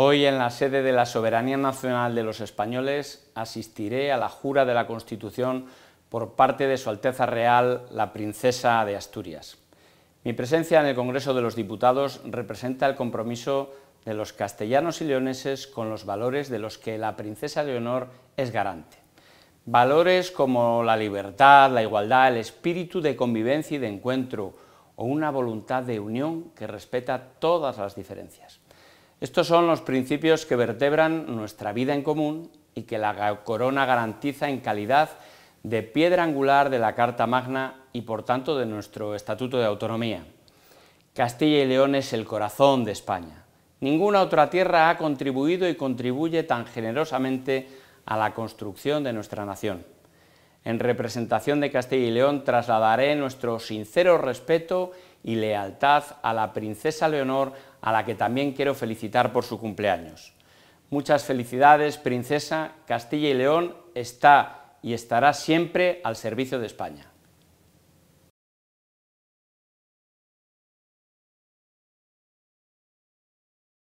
Hoy en la sede de la Soberanía Nacional de los Españoles asistiré a la jura de la Constitución por parte de Su Alteza Real, la Princesa de Asturias. Mi presencia en el Congreso de los Diputados representa el compromiso de los castellanos y leoneses con los valores de los que la Princesa Leonor es garante. Valores como la libertad, la igualdad, el espíritu de convivencia y de encuentro, o una voluntad de unión que respeta todas las diferencias. Estos son los principios que vertebran nuestra vida en común y que la corona garantiza en calidad de piedra angular de la Carta Magna y por tanto de nuestro Estatuto de Autonomía. Castilla y León es el corazón de España. Ninguna otra tierra ha contribuido y contribuye tan generosamente a la construcción de nuestra nación. En representación de Castilla y León trasladaré nuestro sincero respeto y lealtad a la princesa Leonor, a la que también quiero felicitar por su cumpleaños. Muchas felicidades, princesa. Castilla y León está y estará siempre al servicio de España.